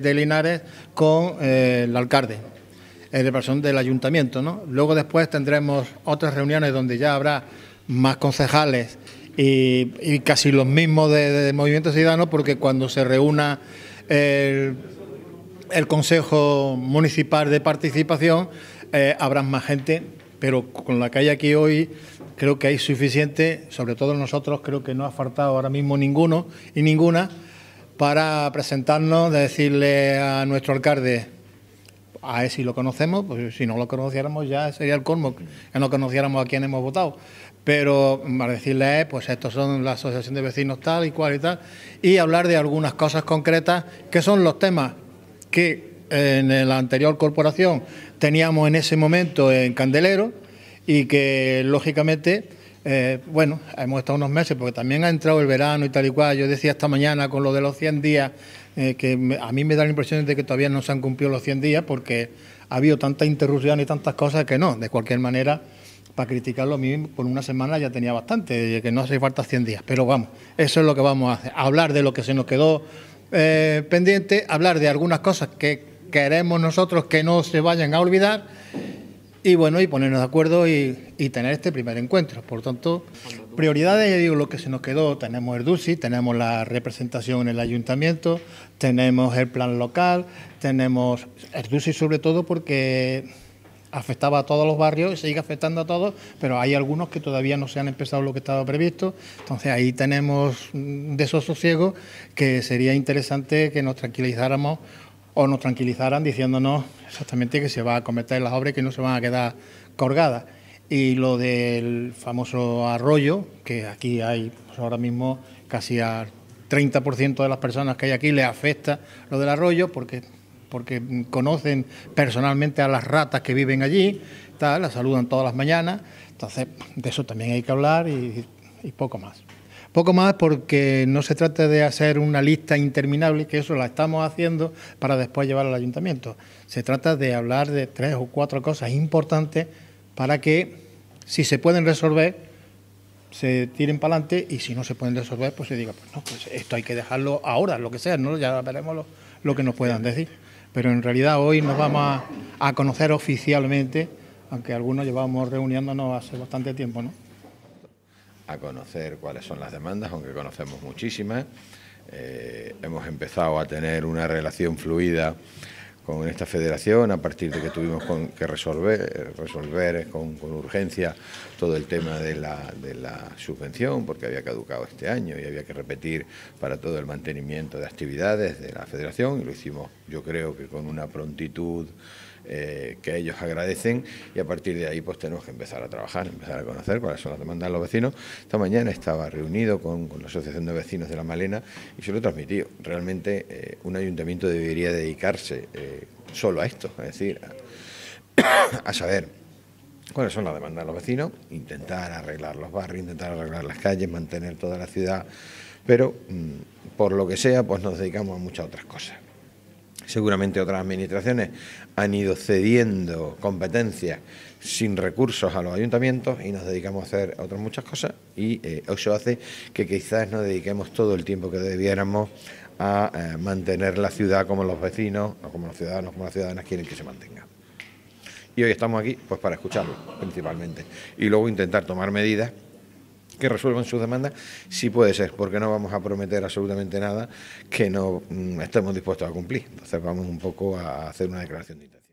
de, Linares con eh, el alcalde, el persona del ayuntamiento. Luego después tendremos otras reuniones donde ya habrá más concejales y, casi los mismos de, Movimiento Ciudadano, porque cuando se reúna el, Consejo Municipal de Participación eh, habrá más gente, pero con la que hay aquí hoy creo que hay suficiente, sobre todo nosotros, creo que no ha faltado ahora mismo ninguno y ninguna para presentarnos, de decirle a nuestro alcalde, a ver si lo conocemos, pues si no lo conociéramos ya sería el colmo, que no conociéramos a quién hemos votado. Pero para decirle, pues estos son la asociación de vecinos tal y cual y tal, y hablar de algunas cosas concretas que son los temas que en la anterior corporación teníamos en ese momento en Candelero y que lógicamente eh, bueno, hemos estado unos meses porque también ha entrado el verano y tal y cual. Yo decía esta mañana con lo de los 100 días eh, que a mí me da la impresión de que todavía no se han cumplido los 100 días porque ha habido tanta interrupción y tantas cosas que no. De cualquier manera, para criticarlo a mí por una semana ya tenía bastante, que no hace falta 100 días. Pero vamos, eso es lo que vamos a hacer, hablar de lo que se nos quedó eh, pendiente, hablar de algunas cosas que queremos nosotros que no se vayan a olvidar y bueno, y ponernos de acuerdo y, tener este primer encuentro. Por tanto, prioridades, digo, lo que se nos quedó, tenemos el DUCI, tenemos la representación en el ayuntamiento, tenemos el plan local, tenemos el DUCI sobre todo porque afectaba a todos los barrios y sigue afectando a todos, pero hay algunos que todavía no se han empezado lo que estaba previsto. Entonces ahí tenemos esos sosiegos que sería interesante que nos tranquilizáramos o nos tranquilizaran diciéndonos exactamente que se va a cometer las obras y que no se van a quedar colgadas. Y lo del famoso arroyo, que aquí hay pues, ahora mismo casi al 30% de las personas que hay aquí le afecta lo del arroyo porque, porque conocen personalmente a las ratas que viven allí, tal, las saludan todas las mañanas. Entonces, de eso también hay que hablar y poco más. Poco más porque no se trata de hacer una lista interminable, que eso la estamos haciendo para después llevar al ayuntamiento. Se trata de hablar de tres o cuatro cosas importantes para que, si se pueden resolver, se tiren para adelante y si no se pueden resolver, pues se diga, pues no, pues esto hay que dejarlo ahora, lo que sea, ¿no? ya veremos lo, que nos puedan decir. Pero en realidad hoy nos vamos a, conocer oficialmente, aunque algunos llevamos reuniéndonos hace bastante tiempo, ¿no? a conocer cuáles son las demandas, aunque conocemos muchísimas. Eh, hemos empezado a tener una relación fluida con esta federación a partir de que tuvimos que resolver, resolver con, urgencia todo el tema de la, subvención, porque había caducado este año y había que repetir para todo el mantenimiento de actividades de la federación, y lo hicimos yo creo que con una prontitud eh, que ellos agradecen y a partir de ahí pues tenemos que empezar a trabajar, empezar a conocer cuáles son las demandas de los vecinos. Esta mañana estaba reunido con, la Asociación de Vecinos de la Malena y se lo transmitido... Realmente eh, un ayuntamiento debería dedicarse eh, solo a esto, es decir, a, saber cuáles son las demandas de los vecinos, intentar arreglar los barrios, intentar arreglar las calles, mantener toda la ciudad, pero mm, por lo que sea, pues nos dedicamos a muchas otras cosas seguramente otras administraciones han ido cediendo competencias sin recursos a los ayuntamientos y nos dedicamos a hacer otras muchas cosas y eh, eso hace que quizás no dediquemos todo el tiempo que debiéramos a eh, mantener la ciudad como los vecinos o como los ciudadanos, como las ciudadanas quieren que se mantenga. Y hoy estamos aquí pues para escucharlo principalmente y luego intentar tomar medidas que resuelvan sus demandas, sí puede ser, porque no vamos a prometer absolutamente nada que no mm, estemos dispuestos a cumplir. Entonces vamos un poco a hacer una declaración de intención.